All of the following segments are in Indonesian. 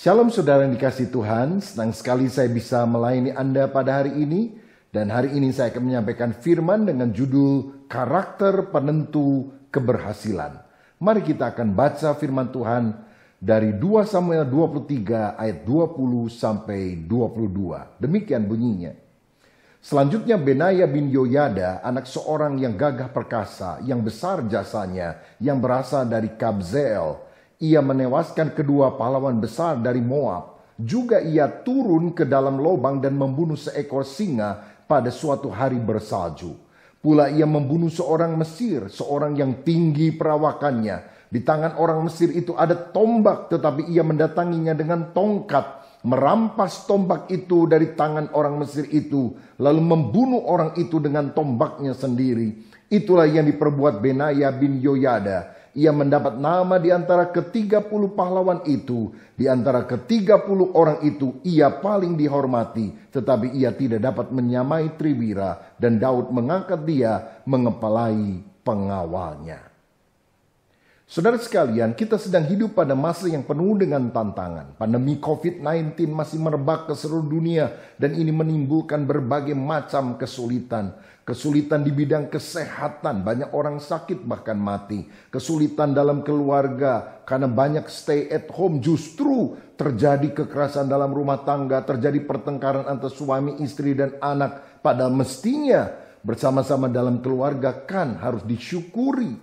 Shalom saudara yang dikasih Tuhan, senang sekali saya bisa melayani Anda pada hari ini. Dan hari ini saya akan menyampaikan firman dengan judul Karakter Penentu Keberhasilan. Mari kita akan baca firman Tuhan dari 2 Samuel 23 ayat 20 sampai 22. Demikian bunyinya. Selanjutnya Benaya bin Yoyada, anak seorang yang gagah perkasa, yang besar jasanya, yang berasal dari Kabzeel, ia menewaskan kedua pahlawan besar dari Moab. Juga ia turun ke dalam lobang dan membunuh seekor singa pada suatu hari bersalju. Pula ia membunuh seorang Mesir, seorang yang tinggi perawakannya. Di tangan orang Mesir itu ada tombak, tetapi ia mendatanginya dengan tongkat merampas tombak itu dari tangan orang Mesir itu, lalu membunuh orang itu dengan tombaknya sendiri. Itulah yang diperbuat Benaya bin Yoyada, ia mendapat nama di antara ketiga puluh pahlawan itu. Di antara ketiga puluh orang itu, ia paling dihormati. Tetapi ia tidak dapat menyamai Triwira. Dan Daud mengangkat dia mengepalai pengawalnya. Saudara sekalian, kita sedang hidup pada masa yang penuh dengan tantangan. Pandemi COVID-19 masih merebak ke seluruh dunia dan ini menimbulkan berbagai macam kesulitan kesulitan di bidang kesehatan, banyak orang sakit bahkan mati, kesulitan dalam keluarga karena banyak stay at home justru terjadi kekerasan dalam rumah tangga, terjadi pertengkaran antara suami, istri dan anak padahal mestinya bersama-sama dalam keluarga kan harus disyukuri.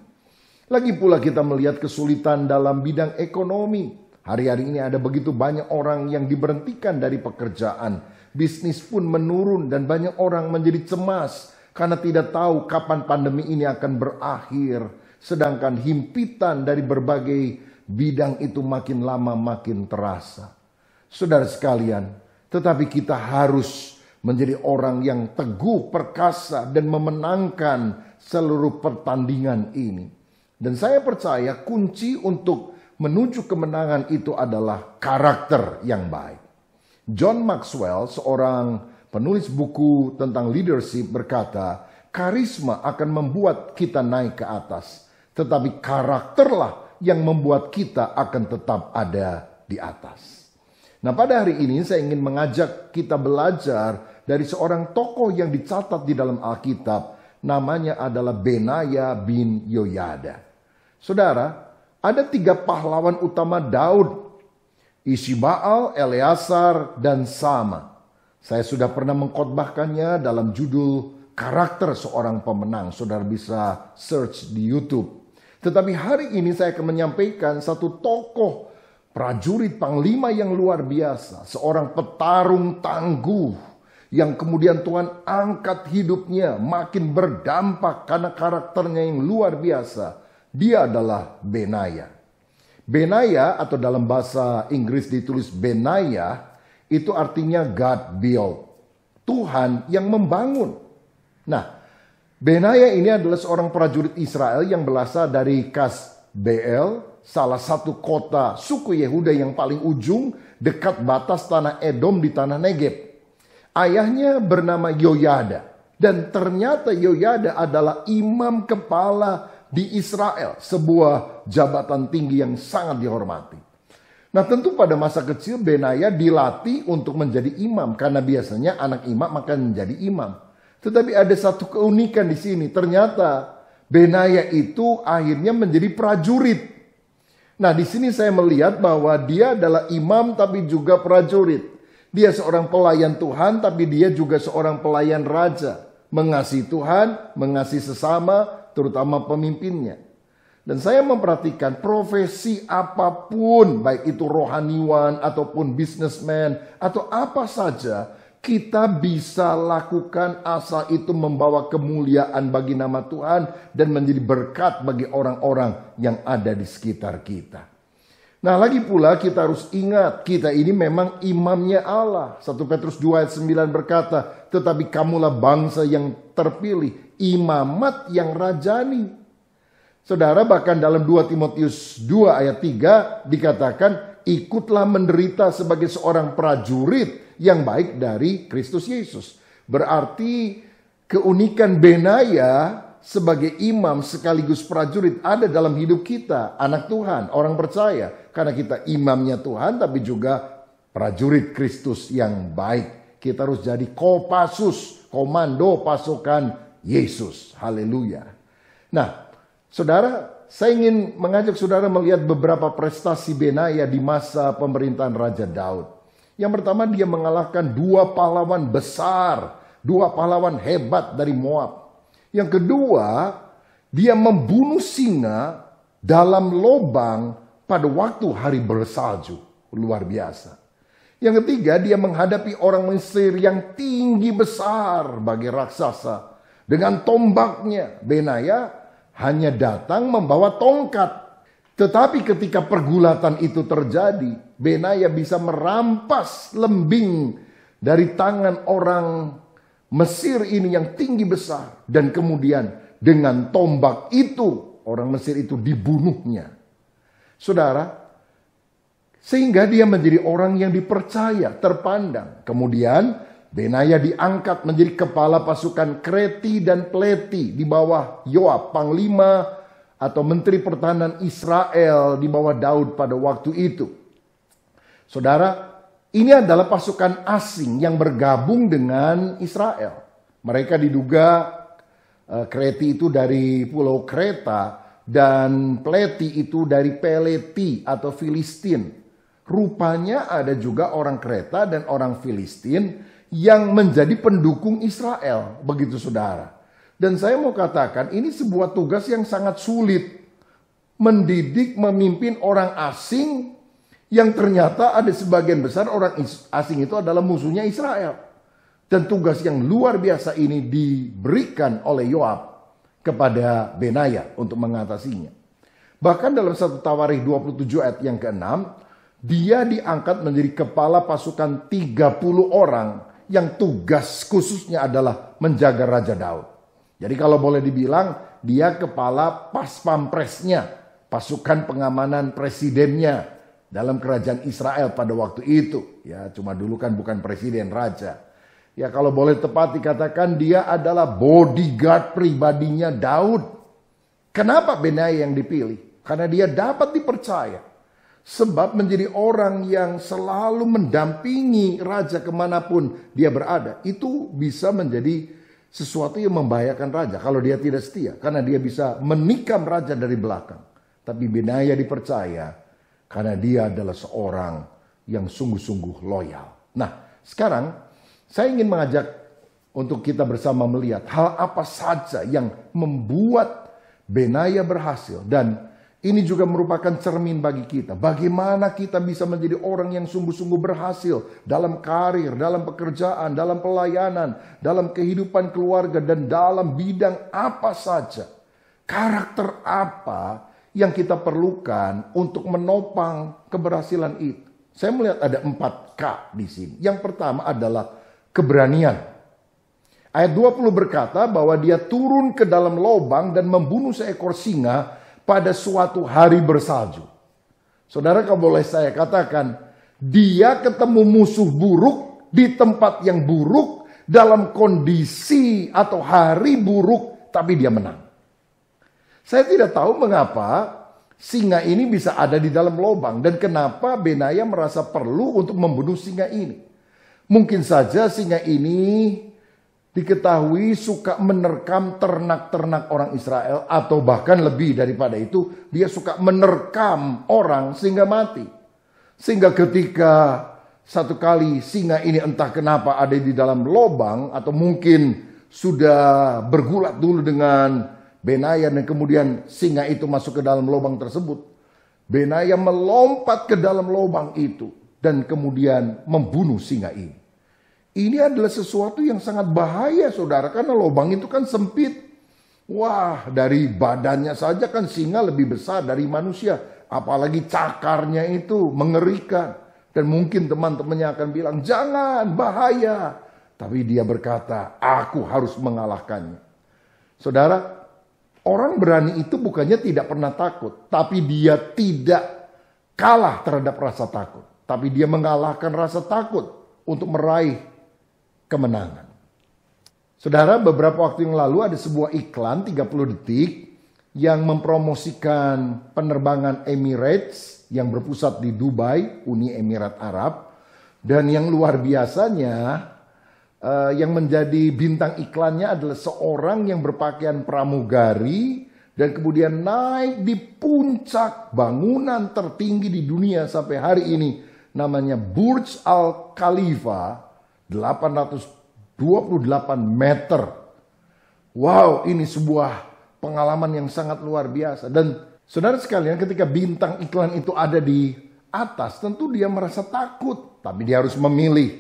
Lagi pula kita melihat kesulitan dalam bidang ekonomi. Hari-hari ini ada begitu banyak orang yang diberhentikan dari pekerjaan bisnis pun menurun dan banyak orang menjadi cemas karena tidak tahu kapan pandemi ini akan berakhir, sedangkan himpitan dari berbagai bidang itu makin lama makin terasa. Saudara sekalian, tetapi kita harus menjadi orang yang teguh, perkasa, dan memenangkan seluruh pertandingan ini. Dan saya percaya kunci untuk menuju kemenangan itu adalah karakter yang baik. John Maxwell, seorang penulis buku tentang leadership berkata, karisma akan membuat kita naik ke atas, tetapi karakterlah yang membuat kita akan tetap ada di atas. Nah, pada hari ini saya ingin mengajak kita belajar dari seorang tokoh yang dicatat di dalam Alkitab, namanya adalah Benaya bin Yoyada. Saudara, ada tiga pahlawan utama Daud, Isibaal, Eleazar, dan Sama. Saya sudah pernah mengkotbahkannya dalam judul karakter seorang pemenang. Saudara bisa search di YouTube. Tetapi hari ini saya akan menyampaikan satu tokoh prajurit panglima yang luar biasa, seorang petarung tangguh yang kemudian Tuhan angkat hidupnya makin berdampak karena karakternya yang luar biasa. Dia adalah Benaya. Benaya atau dalam bahasa Inggris ditulis Benaya itu artinya God build. Tuhan yang membangun. Nah, Benaya ini adalah seorang prajurit Israel yang berasal dari Kas BL, salah satu kota suku Yehuda yang paling ujung dekat batas tanah Edom di tanah Negeb. Ayahnya bernama Yoyada dan ternyata Yoyada adalah imam kepala di Israel, sebuah jabatan tinggi yang sangat dihormati. Nah tentu pada masa kecil Benaya dilatih untuk menjadi imam karena biasanya anak imam akan menjadi imam. Tetapi ada satu keunikan di sini. Ternyata Benaya itu akhirnya menjadi prajurit. Nah di sini saya melihat bahwa dia adalah imam tapi juga prajurit. Dia seorang pelayan Tuhan tapi dia juga seorang pelayan raja. Mengasihi Tuhan, mengasihi sesama, terutama pemimpinnya. Dan saya memperhatikan profesi apapun, baik itu rohaniwan ataupun bisnismen atau apa saja, kita bisa lakukan asal itu membawa kemuliaan bagi nama Tuhan dan menjadi berkat bagi orang-orang yang ada di sekitar kita. Nah lagi pula kita harus ingat kita ini memang imamnya Allah. 1 Petrus 2 ayat 9 berkata, tetapi kamulah bangsa yang terpilih, imamat yang rajani Saudara bahkan dalam 2 Timotius 2 ayat 3 dikatakan ikutlah menderita sebagai seorang prajurit yang baik dari Kristus Yesus. Berarti keunikan Benaya sebagai imam sekaligus prajurit ada dalam hidup kita, anak Tuhan, orang percaya. Karena kita imamnya Tuhan tapi juga prajurit Kristus yang baik. Kita harus jadi kopasus, komando pasukan Yesus. Haleluya. Nah, Saudara, saya ingin mengajak saudara melihat beberapa prestasi Benaya di masa pemerintahan Raja Daud. Yang pertama dia mengalahkan dua pahlawan besar, dua pahlawan hebat dari Moab. Yang kedua, dia membunuh singa dalam lobang pada waktu hari bersalju. Luar biasa. Yang ketiga, dia menghadapi orang Mesir yang tinggi besar bagi raksasa. Dengan tombaknya, Benaya hanya datang membawa tongkat. Tetapi ketika pergulatan itu terjadi, Benaya bisa merampas lembing dari tangan orang Mesir ini yang tinggi besar. Dan kemudian dengan tombak itu, orang Mesir itu dibunuhnya. Saudara, sehingga dia menjadi orang yang dipercaya, terpandang. Kemudian Benaya diangkat menjadi kepala pasukan Kreti dan Pleti di bawah Yoab, panglima atau menteri pertahanan Israel di bawah Daud pada waktu itu. Saudara, ini adalah pasukan asing yang bergabung dengan Israel. Mereka diduga eh, Kreti itu dari pulau Kreta dan Pleti itu dari Peleti atau Filistin. Rupanya ada juga orang Kreta dan orang Filistin yang menjadi pendukung Israel. Begitu saudara. Dan saya mau katakan ini sebuah tugas yang sangat sulit. Mendidik, memimpin orang asing yang ternyata ada sebagian besar orang asing itu adalah musuhnya Israel. Dan tugas yang luar biasa ini diberikan oleh Yoab kepada Benaya untuk mengatasinya. Bahkan dalam satu Tawarikh 27 ayat yang ke-6, dia diangkat menjadi kepala pasukan 30 orang yang tugas khususnya adalah menjaga Raja Daud. Jadi kalau boleh dibilang dia kepala pas pampresnya, pasukan pengamanan presidennya dalam kerajaan Israel pada waktu itu. Ya cuma dulu kan bukan presiden, raja. Ya kalau boleh tepat dikatakan dia adalah bodyguard pribadinya Daud. Kenapa Benaya yang dipilih? Karena dia dapat dipercaya Sebab menjadi orang yang selalu mendampingi raja kemanapun dia berada, itu bisa menjadi sesuatu yang membahayakan raja kalau dia tidak setia. Karena dia bisa menikam raja dari belakang. Tapi Benaya dipercaya karena dia adalah seorang yang sungguh-sungguh loyal. Nah, sekarang saya ingin mengajak untuk kita bersama melihat hal apa saja yang membuat Benaya berhasil dan ini juga merupakan cermin bagi kita. Bagaimana kita bisa menjadi orang yang sungguh-sungguh berhasil dalam karir, dalam pekerjaan, dalam pelayanan, dalam kehidupan keluarga, dan dalam bidang apa saja. Karakter apa yang kita perlukan untuk menopang keberhasilan itu. Saya melihat ada empat K di sini. Yang pertama adalah keberanian. Ayat 20 berkata bahwa dia turun ke dalam lobang dan membunuh seekor singa pada suatu hari bersalju. Saudara kalau boleh saya katakan, dia ketemu musuh buruk di tempat yang buruk, dalam kondisi atau hari buruk, tapi dia menang. Saya tidak tahu mengapa singa ini bisa ada di dalam lubang dan kenapa Benaya merasa perlu untuk membunuh singa ini. Mungkin saja singa ini diketahui suka menerkam ternak-ternak orang Israel atau bahkan lebih daripada itu dia suka menerkam orang sehingga mati. Sehingga ketika satu kali singa ini entah kenapa ada di dalam lobang atau mungkin sudah bergulat dulu dengan Benaya dan kemudian singa itu masuk ke dalam lobang tersebut. Benaya melompat ke dalam lobang itu dan kemudian membunuh singa ini. Ini adalah sesuatu yang sangat bahaya saudara karena lubang itu kan sempit. Wah dari badannya saja kan singa lebih besar dari manusia. Apalagi cakarnya itu mengerikan. Dan mungkin teman-temannya akan bilang jangan bahaya. Tapi dia berkata aku harus mengalahkannya. Saudara orang berani itu bukannya tidak pernah takut. Tapi dia tidak kalah terhadap rasa takut. Tapi dia mengalahkan rasa takut untuk meraih kemenangan. Saudara, beberapa waktu yang lalu ada sebuah iklan 30 detik yang mempromosikan penerbangan Emirates yang berpusat di Dubai, Uni Emirat Arab. Dan yang luar biasanya, eh, yang menjadi bintang iklannya adalah seorang yang berpakaian pramugari dan kemudian naik di puncak bangunan tertinggi di dunia sampai hari ini namanya Burj Al Khalifa 828 meter. Wow, ini sebuah pengalaman yang sangat luar biasa. Dan saudara sekalian ketika bintang iklan itu ada di atas, tentu dia merasa takut. Tapi dia harus memilih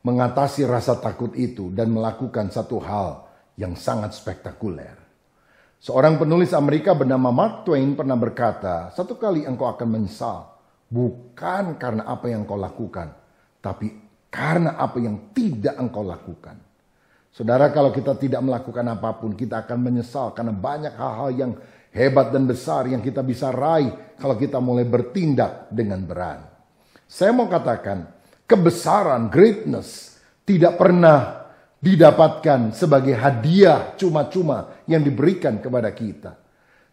mengatasi rasa takut itu dan melakukan satu hal yang sangat spektakuler. Seorang penulis Amerika bernama Mark Twain pernah berkata, satu kali engkau akan menyesal, bukan karena apa yang kau lakukan, tapi karena apa yang tidak engkau lakukan. Saudara kalau kita tidak melakukan apapun kita akan menyesal karena banyak hal-hal yang hebat dan besar yang kita bisa raih kalau kita mulai bertindak dengan berani. Saya mau katakan kebesaran, greatness tidak pernah didapatkan sebagai hadiah cuma-cuma yang diberikan kepada kita.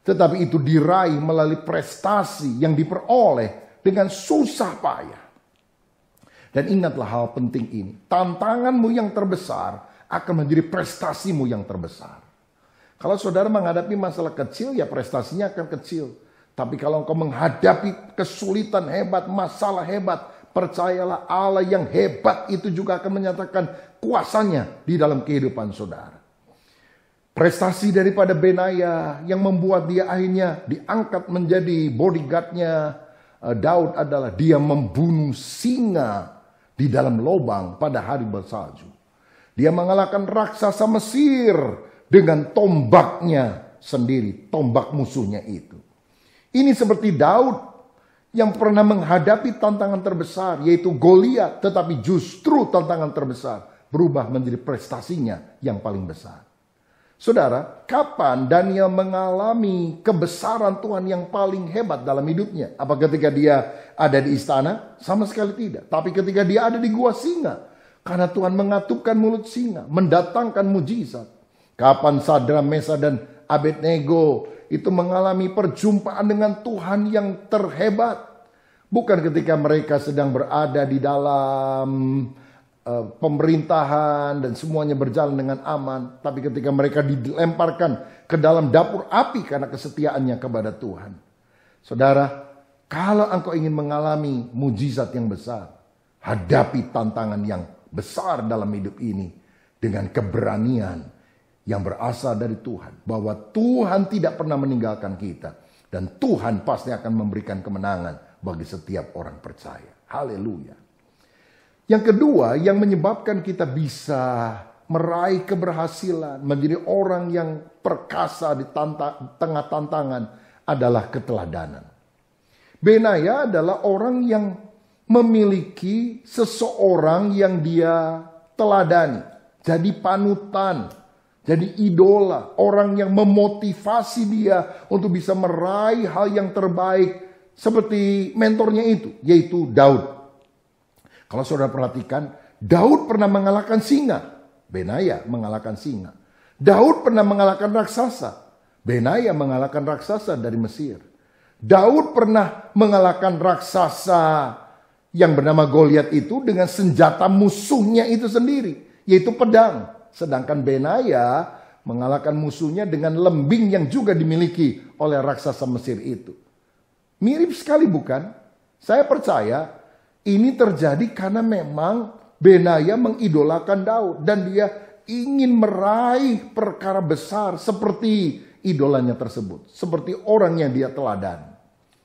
Tetapi itu diraih melalui prestasi yang diperoleh dengan susah payah. Dan ingatlah hal penting ini. Tantanganmu yang terbesar akan menjadi prestasimu yang terbesar. Kalau saudara menghadapi masalah kecil, ya prestasinya akan kecil. Tapi kalau engkau menghadapi kesulitan hebat, masalah hebat, percayalah Allah yang hebat itu juga akan menyatakan kuasanya di dalam kehidupan saudara. Prestasi daripada Benaya yang membuat dia akhirnya diangkat menjadi bodyguardnya eh, Daud adalah dia membunuh singa di dalam lobang pada hari bersalju. Dia mengalahkan raksasa Mesir dengan tombaknya sendiri, tombak musuhnya itu. Ini seperti Daud yang pernah menghadapi tantangan terbesar yaitu Goliat, tetapi justru tantangan terbesar berubah menjadi prestasinya yang paling besar. Saudara, kapan Daniel mengalami kebesaran Tuhan yang paling hebat dalam hidupnya? Apa ketika dia ada di istana? Sama sekali tidak. Tapi ketika dia ada di gua singa, karena Tuhan mengatupkan mulut singa, mendatangkan mujizat. Kapan Sadra, Mesa, dan Abednego itu mengalami perjumpaan dengan Tuhan yang terhebat. Bukan ketika mereka sedang berada di dalam uh, pemerintahan dan semuanya berjalan dengan aman. Tapi ketika mereka dilemparkan ke dalam dapur api karena kesetiaannya kepada Tuhan. Saudara, kalau engkau ingin mengalami mujizat yang besar, hadapi tantangan yang besar dalam hidup ini dengan keberanian yang berasal dari Tuhan, bahwa Tuhan tidak pernah meninggalkan kita, dan Tuhan pasti akan memberikan kemenangan bagi setiap orang percaya. Haleluya! Yang kedua, yang menyebabkan kita bisa meraih keberhasilan, menjadi orang yang perkasa di tengah tantangan adalah keteladanan. Benaya adalah orang yang memiliki seseorang yang dia teladani, jadi panutan, jadi idola, orang yang memotivasi dia untuk bisa meraih hal yang terbaik seperti mentornya itu, yaitu Daud. Kalau saudara perhatikan, Daud pernah mengalahkan singa. Benaya mengalahkan singa. Daud pernah mengalahkan raksasa. Benaya mengalahkan raksasa dari Mesir. Daud pernah mengalahkan raksasa yang bernama Goliat itu dengan senjata musuhnya itu sendiri, yaitu pedang. Sedangkan Benaya mengalahkan musuhnya dengan lembing yang juga dimiliki oleh raksasa Mesir itu. Mirip sekali bukan? Saya percaya ini terjadi karena memang Benaya mengidolakan Daud dan dia ingin meraih perkara besar seperti idolanya tersebut, seperti orang yang dia teladan.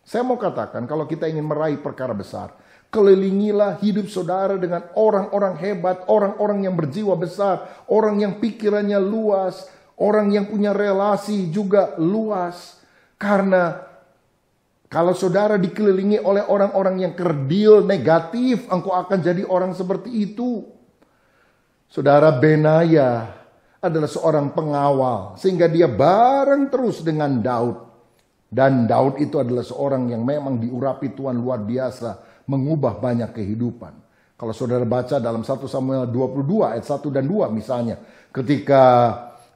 Saya mau katakan, kalau kita ingin meraih perkara besar, kelilingilah hidup saudara dengan orang-orang hebat, orang-orang yang berjiwa besar, orang yang pikirannya luas, orang yang punya relasi juga luas, karena kalau saudara dikelilingi oleh orang-orang yang kerdil negatif, engkau akan jadi orang seperti itu. Saudara Benaya, adalah seorang pengawal sehingga dia bareng terus dengan Daud. Dan Daud itu adalah seorang yang memang diurapi Tuhan luar biasa mengubah banyak kehidupan. Kalau saudara baca dalam 1 Samuel 22 ayat 1 dan 2 misalnya. Ketika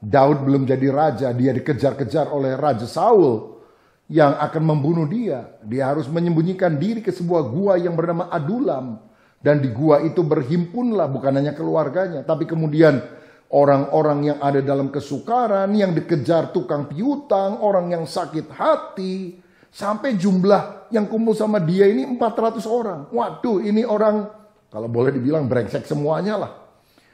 Daud belum jadi raja, dia dikejar-kejar oleh Raja Saul yang akan membunuh dia. Dia harus menyembunyikan diri ke sebuah gua yang bernama Adulam. Dan di gua itu berhimpunlah bukan hanya keluarganya, tapi kemudian Orang-orang yang ada dalam kesukaran, yang dikejar tukang piutang, orang yang sakit hati. Sampai jumlah yang kumpul sama dia ini 400 orang. Waduh ini orang, kalau boleh dibilang brengsek semuanya lah.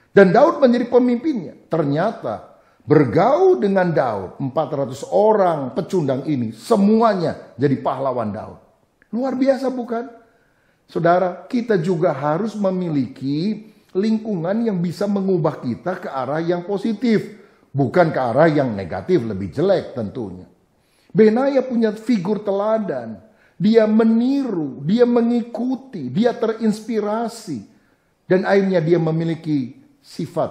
Dan Daud menjadi pemimpinnya. Ternyata bergaul dengan Daud, 400 orang pecundang ini, semuanya jadi pahlawan Daud. Luar biasa bukan? Saudara, kita juga harus memiliki lingkungan yang bisa mengubah kita ke arah yang positif, bukan ke arah yang negatif lebih jelek tentunya. Benaya punya figur teladan, dia meniru, dia mengikuti, dia terinspirasi dan akhirnya dia memiliki sifat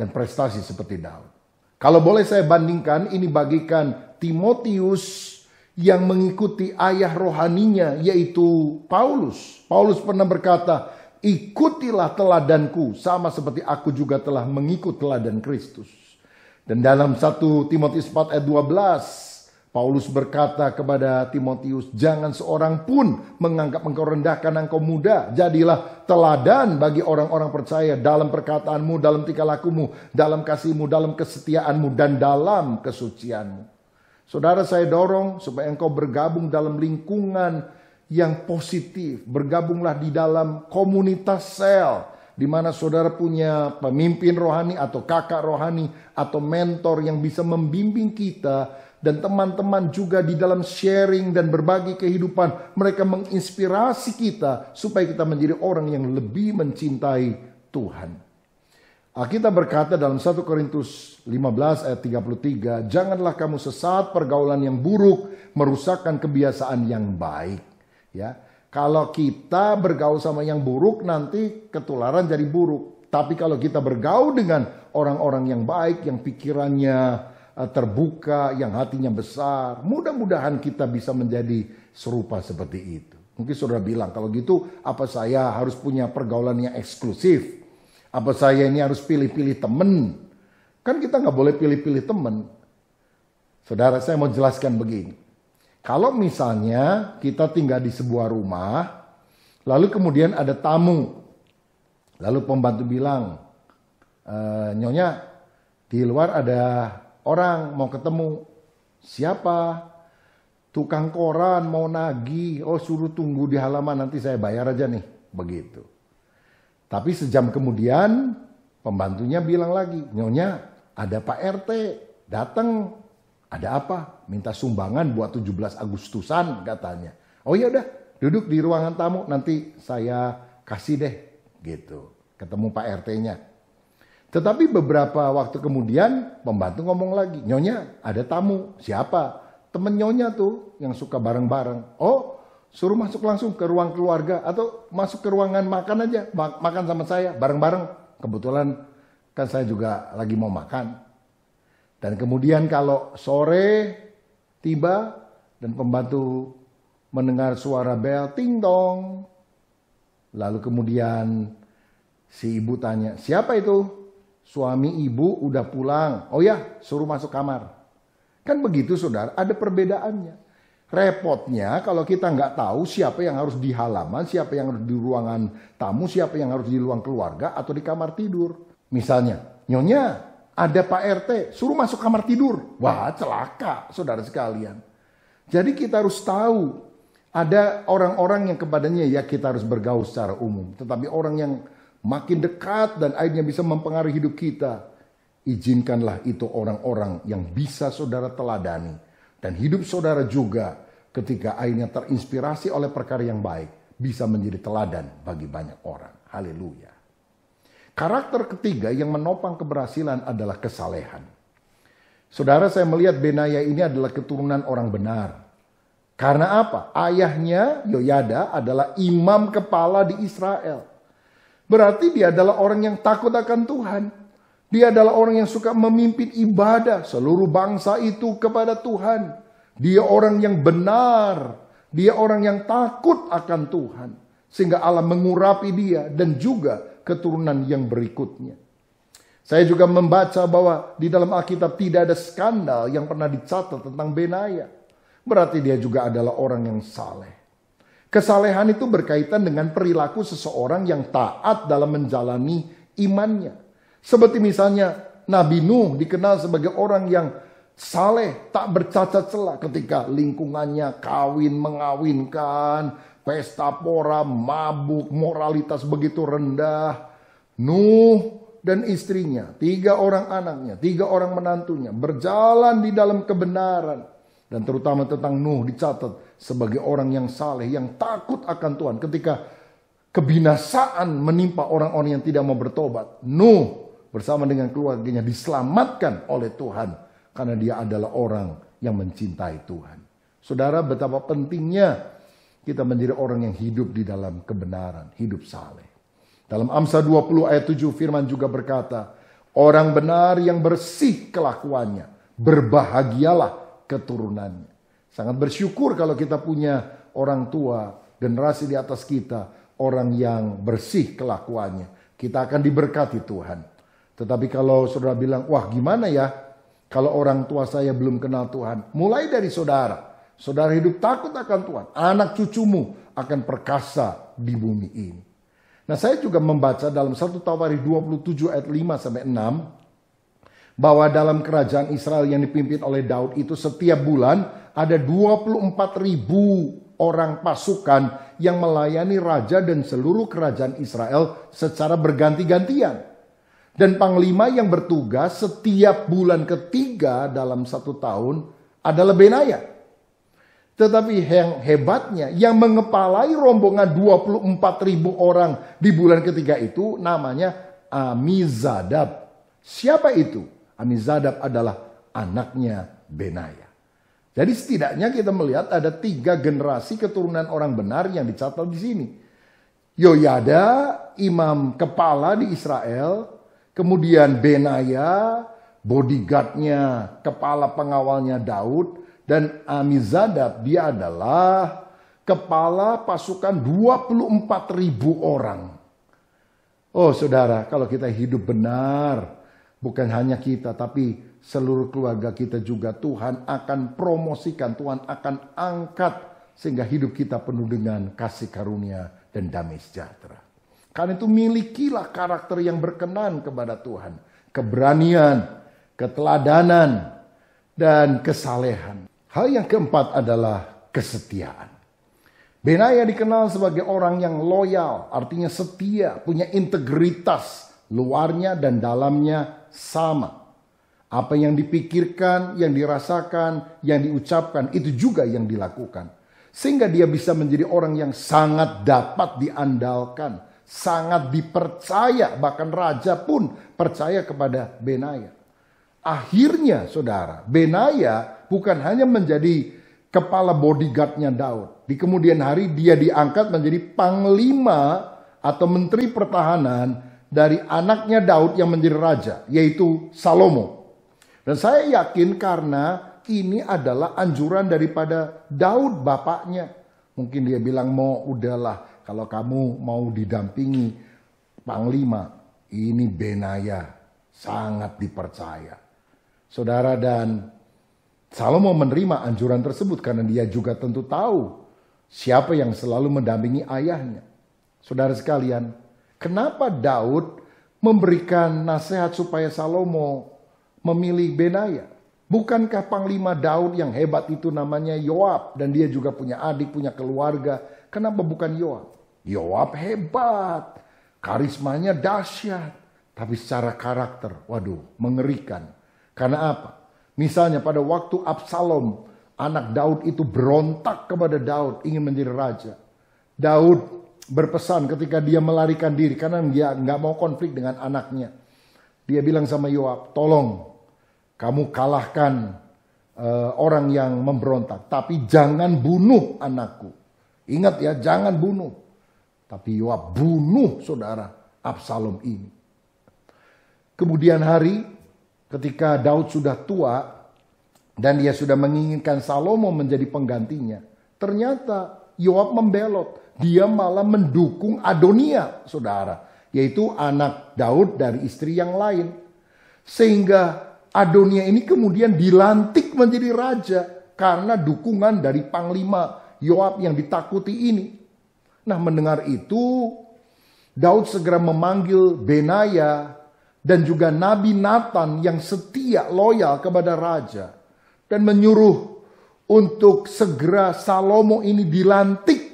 dan prestasi seperti Daud. Kalau boleh saya bandingkan, ini bagikan Timotius yang mengikuti ayah rohaninya yaitu Paulus. Paulus pernah berkata, ikutilah teladanku sama seperti aku juga telah mengikut teladan Kristus. Dan dalam satu Timotius 4 ayat 12, Paulus berkata kepada Timotius, jangan seorang pun menganggap engkau rendah karena engkau muda. Jadilah teladan bagi orang-orang percaya dalam perkataanmu, dalam tingkah lakumu, dalam kasihmu, dalam kesetiaanmu, dan dalam kesucianmu. Saudara saya dorong supaya engkau bergabung dalam lingkungan yang positif. Bergabunglah di dalam komunitas sel di mana saudara punya pemimpin rohani atau kakak rohani atau mentor yang bisa membimbing kita dan teman-teman juga di dalam sharing dan berbagi kehidupan mereka menginspirasi kita supaya kita menjadi orang yang lebih mencintai Tuhan. Alkitab berkata dalam 1 Korintus 15 ayat 33, janganlah kamu sesat pergaulan yang buruk merusakkan kebiasaan yang baik ya. Kalau kita bergaul sama yang buruk nanti ketularan jadi buruk. Tapi kalau kita bergaul dengan orang-orang yang baik, yang pikirannya eh, terbuka, yang hatinya besar, mudah-mudahan kita bisa menjadi serupa seperti itu. Mungkin saudara bilang, kalau gitu apa saya harus punya pergaulan yang eksklusif? Apa saya ini harus pilih-pilih temen? Kan kita nggak boleh pilih-pilih temen. Saudara, saya mau jelaskan begini. Kalau misalnya kita tinggal di sebuah rumah, lalu kemudian ada tamu, lalu pembantu bilang, e, Nyonya, di luar ada orang mau ketemu. Siapa? Tukang koran mau nagih. Oh suruh tunggu di halaman nanti saya bayar aja nih. Begitu. Tapi sejam kemudian pembantunya bilang lagi, Nyonya ada Pak RT datang ada apa? Minta sumbangan buat 17 Agustusan katanya. Oh ya udah, duduk di ruangan tamu nanti saya kasih deh gitu. Ketemu Pak RT-nya. Tetapi beberapa waktu kemudian pembantu ngomong lagi, "Nyonya, ada tamu. Siapa?" Temen nyonya tuh yang suka bareng-bareng. "Oh, suruh masuk langsung ke ruang keluarga atau masuk ke ruangan makan aja, makan sama saya bareng-bareng." Kebetulan kan saya juga lagi mau makan. Dan kemudian kalau sore tiba dan pembantu mendengar suara bel ting dong. Lalu kemudian si ibu tanya, "Siapa itu?" Suami ibu udah pulang. Oh ya, suruh masuk kamar. Kan begitu saudara, ada perbedaannya. Repotnya kalau kita nggak tahu siapa yang harus di halaman, siapa yang harus di ruangan tamu, siapa yang harus di ruang keluarga atau di kamar tidur. Misalnya, nyonya ada Pak RT, suruh masuk kamar tidur. Wah, iya. celaka, saudara sekalian. Jadi kita harus tahu ada orang-orang yang kepadanya ya kita harus bergaul secara umum. Tetapi orang yang makin dekat dan akhirnya bisa mempengaruhi hidup kita. Izinkanlah itu orang-orang yang bisa saudara teladani. Dan hidup saudara juga ketika akhirnya terinspirasi oleh perkara yang baik. Bisa menjadi teladan bagi banyak orang. Haleluya. Karakter ketiga yang menopang keberhasilan adalah kesalehan. Saudara saya melihat Benaya ini adalah keturunan orang benar. Karena apa? Ayahnya Yoyada adalah imam kepala di Israel. Berarti dia adalah orang yang takut akan Tuhan. Dia adalah orang yang suka memimpin ibadah seluruh bangsa itu kepada Tuhan. Dia orang yang benar. Dia orang yang takut akan Tuhan. Sehingga Allah mengurapi dia dan juga keturunan yang berikutnya. Saya juga membaca bahwa di dalam Alkitab tidak ada skandal yang pernah dicatat tentang Benaya. Berarti dia juga adalah orang yang saleh. Kesalehan itu berkaitan dengan perilaku seseorang yang taat dalam menjalani imannya. Seperti misalnya Nabi Nuh dikenal sebagai orang yang saleh, tak bercacat celah ketika lingkungannya kawin mengawinkan, pesta pora, mabuk, moralitas begitu rendah. Nuh dan istrinya, tiga orang anaknya, tiga orang menantunya berjalan di dalam kebenaran. Dan terutama tentang Nuh dicatat sebagai orang yang saleh, yang takut akan Tuhan. Ketika kebinasaan menimpa orang-orang yang tidak mau bertobat, Nuh bersama dengan keluarganya diselamatkan oleh Tuhan. Karena dia adalah orang yang mencintai Tuhan. Saudara betapa pentingnya kita menjadi orang yang hidup di dalam kebenaran, hidup saleh. Dalam Amsa 20 ayat 7 firman juga berkata, orang benar yang bersih kelakuannya, berbahagialah keturunannya. Sangat bersyukur kalau kita punya orang tua, generasi di atas kita, orang yang bersih kelakuannya. Kita akan diberkati Tuhan. Tetapi kalau saudara bilang, wah gimana ya kalau orang tua saya belum kenal Tuhan. Mulai dari saudara Saudara hidup takut akan Tuhan. Anak cucumu akan perkasa di bumi ini. Nah saya juga membaca dalam satu Tawari 27 ayat 5 sampai 6. Bahwa dalam kerajaan Israel yang dipimpin oleh Daud itu setiap bulan ada 24 ribu orang pasukan yang melayani raja dan seluruh kerajaan Israel secara berganti-gantian. Dan panglima yang bertugas setiap bulan ketiga dalam satu tahun adalah Benaya tetapi yang hebatnya, yang mengepalai rombongan 24 ribu orang di bulan ketiga itu namanya Amizadab. Siapa itu? Amizadab adalah anaknya Benaya. Jadi setidaknya kita melihat ada tiga generasi keturunan orang benar yang dicatat di sini. Yoyada, imam kepala di Israel, kemudian Benaya, bodyguardnya, kepala pengawalnya Daud, dan Amizadat dia adalah kepala pasukan 24 ribu orang. Oh saudara, kalau kita hidup benar, bukan hanya kita, tapi seluruh keluarga kita juga Tuhan akan promosikan, Tuhan akan angkat sehingga hidup kita penuh dengan kasih karunia dan damai sejahtera. Karena itu milikilah karakter yang berkenan kepada Tuhan. Keberanian, keteladanan, dan kesalehan. Hal yang keempat adalah kesetiaan. Benaya dikenal sebagai orang yang loyal, artinya setia, punya integritas, luarnya dan dalamnya sama. Apa yang dipikirkan, yang dirasakan, yang diucapkan, itu juga yang dilakukan. Sehingga dia bisa menjadi orang yang sangat dapat diandalkan, sangat dipercaya, bahkan raja pun percaya kepada Benaya. Akhirnya saudara, Benaya bukan hanya menjadi kepala bodyguardnya Daud. Di kemudian hari dia diangkat menjadi panglima atau menteri pertahanan dari anaknya Daud yang menjadi raja, yaitu Salomo. Dan saya yakin karena ini adalah anjuran daripada Daud bapaknya. Mungkin dia bilang, mau udahlah kalau kamu mau didampingi panglima, ini Benaya sangat dipercaya. Saudara dan Salomo menerima anjuran tersebut karena dia juga tentu tahu siapa yang selalu mendampingi ayahnya. Saudara sekalian, kenapa Daud memberikan nasihat supaya Salomo memilih Benaya? Bukankah panglima Daud yang hebat itu namanya Yoab dan dia juga punya adik, punya keluarga? Kenapa bukan Yoab? Yoab hebat, karismanya dahsyat, tapi secara karakter, waduh, mengerikan. Karena apa? Misalnya pada waktu Absalom, anak Daud itu berontak kepada Daud ingin menjadi raja. Daud berpesan ketika dia melarikan diri karena dia nggak mau konflik dengan anaknya. Dia bilang sama Yoab, tolong kamu kalahkan uh, orang yang memberontak, tapi jangan bunuh anakku. Ingat ya, jangan bunuh. Tapi Yoab bunuh saudara Absalom ini. Kemudian hari ketika Daud sudah tua dan dia sudah menginginkan Salomo menjadi penggantinya. Ternyata Yoab membelot, dia malah mendukung Adonia, saudara, yaitu anak Daud dari istri yang lain. Sehingga Adonia ini kemudian dilantik menjadi raja karena dukungan dari panglima Yoab yang ditakuti ini. Nah mendengar itu Daud segera memanggil Benaya dan juga Nabi Nathan yang setia loyal kepada raja dan menyuruh untuk segera Salomo ini dilantik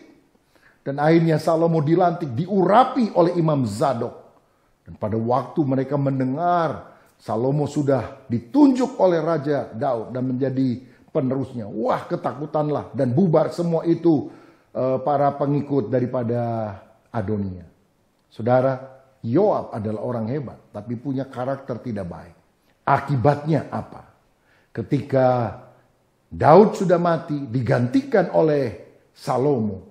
dan akhirnya Salomo dilantik diurapi oleh Imam Zadok dan pada waktu mereka mendengar Salomo sudah ditunjuk oleh raja Daud dan menjadi penerusnya wah ketakutanlah dan bubar semua itu eh, para pengikut daripada Adonia Saudara, Yoab adalah orang hebat, tapi punya karakter tidak baik. Akibatnya apa? Ketika Daud sudah mati, digantikan oleh Salomo.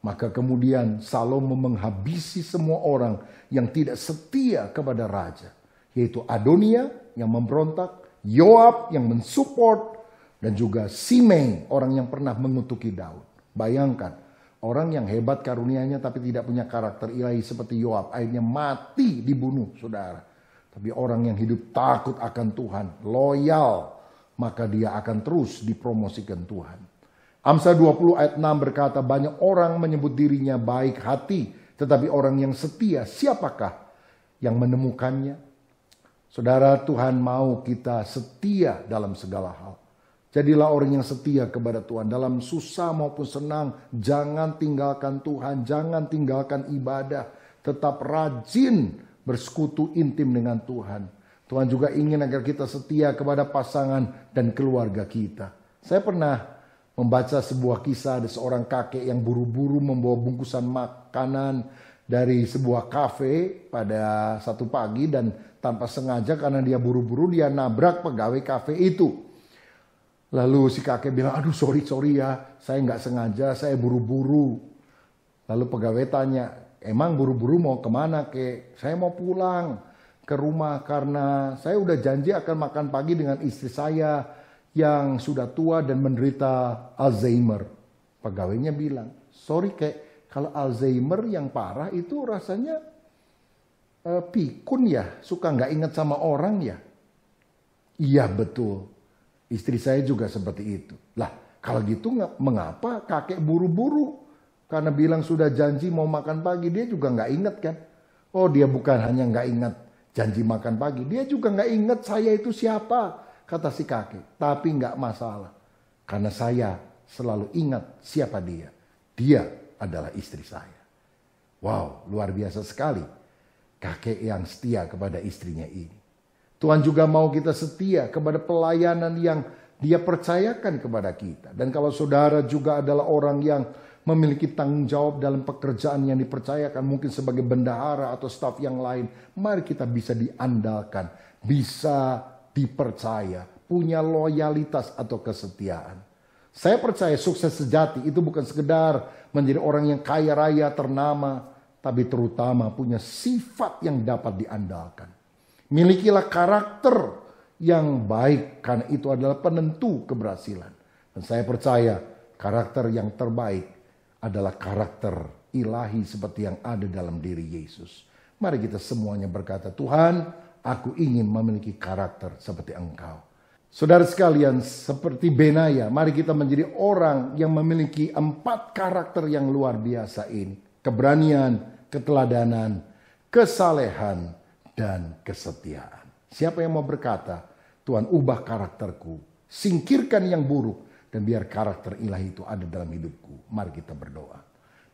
Maka kemudian Salomo menghabisi semua orang yang tidak setia kepada raja. Yaitu Adonia yang memberontak, Yoab yang mensupport, dan juga Simei orang yang pernah mengutuki Daud. Bayangkan, Orang yang hebat karunianya tapi tidak punya karakter ilahi seperti Yoab. Akhirnya mati dibunuh, saudara. Tapi orang yang hidup takut akan Tuhan, loyal, maka dia akan terus dipromosikan Tuhan. Amsal 20 ayat 6 berkata, banyak orang menyebut dirinya baik hati, tetapi orang yang setia, siapakah yang menemukannya? Saudara, Tuhan mau kita setia dalam segala hal. Jadilah orang yang setia kepada Tuhan. Dalam susah maupun senang, jangan tinggalkan Tuhan, jangan tinggalkan ibadah. Tetap rajin bersekutu intim dengan Tuhan. Tuhan juga ingin agar kita setia kepada pasangan dan keluarga kita. Saya pernah membaca sebuah kisah ada seorang kakek yang buru-buru membawa bungkusan makanan dari sebuah kafe pada satu pagi dan tanpa sengaja karena dia buru-buru dia nabrak pegawai kafe itu. Lalu si kakek bilang, aduh sorry sorry ya, saya nggak sengaja, saya buru-buru. Lalu pegawai tanya, emang buru-buru mau kemana kek? Saya mau pulang ke rumah karena saya udah janji akan makan pagi dengan istri saya yang sudah tua dan menderita Alzheimer. Pegawainya bilang, sorry kek, kalau Alzheimer yang parah itu rasanya uh, pikun ya, suka nggak ingat sama orang ya. Iya betul, Istri saya juga seperti itu. Lah, kalau gitu mengapa kakek buru-buru? Karena bilang sudah janji mau makan pagi, dia juga nggak ingat kan? Oh dia bukan hanya nggak ingat janji makan pagi, dia juga nggak ingat saya itu siapa, kata si kakek. Tapi nggak masalah, karena saya selalu ingat siapa dia. Dia adalah istri saya. Wow, luar biasa sekali kakek yang setia kepada istrinya ini. Tuhan juga mau kita setia kepada pelayanan yang dia percayakan kepada kita. Dan kalau saudara juga adalah orang yang memiliki tanggung jawab dalam pekerjaan yang dipercayakan, mungkin sebagai bendahara atau staf yang lain, mari kita bisa diandalkan, bisa dipercaya, punya loyalitas atau kesetiaan. Saya percaya sukses sejati itu bukan sekedar menjadi orang yang kaya raya, ternama, tapi terutama punya sifat yang dapat diandalkan. Milikilah karakter yang baik karena itu adalah penentu keberhasilan. Dan saya percaya karakter yang terbaik adalah karakter ilahi seperti yang ada dalam diri Yesus. Mari kita semuanya berkata, Tuhan, aku ingin memiliki karakter seperti Engkau. Saudara sekalian, seperti Benaya, mari kita menjadi orang yang memiliki empat karakter yang luar biasa ini. Keberanian, keteladanan, kesalehan, dan kesetiaan. Siapa yang mau berkata, Tuhan ubah karakterku, singkirkan yang buruk, dan biar karakter ilahi itu ada dalam hidupku. Mari kita berdoa.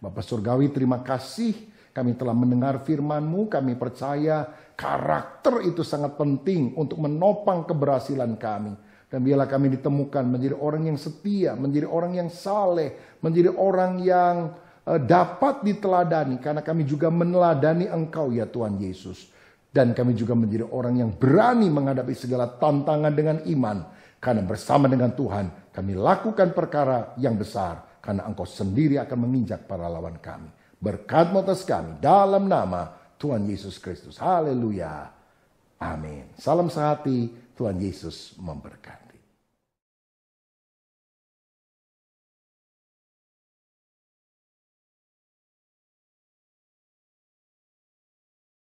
Bapak Surgawi terima kasih kami telah mendengar firmanmu, kami percaya karakter itu sangat penting untuk menopang keberhasilan kami. Dan biarlah kami ditemukan menjadi orang yang setia, menjadi orang yang saleh, menjadi orang yang eh, dapat diteladani karena kami juga meneladani Engkau ya Tuhan Yesus. Dan kami juga menjadi orang yang berani menghadapi segala tantangan dengan iman. Karena bersama dengan Tuhan kami lakukan perkara yang besar. Karena engkau sendiri akan menginjak para lawan kami. Berkat atas kami dalam nama Tuhan Yesus Kristus. Haleluya. Amin. Salam sehati, Tuhan Yesus memberkati.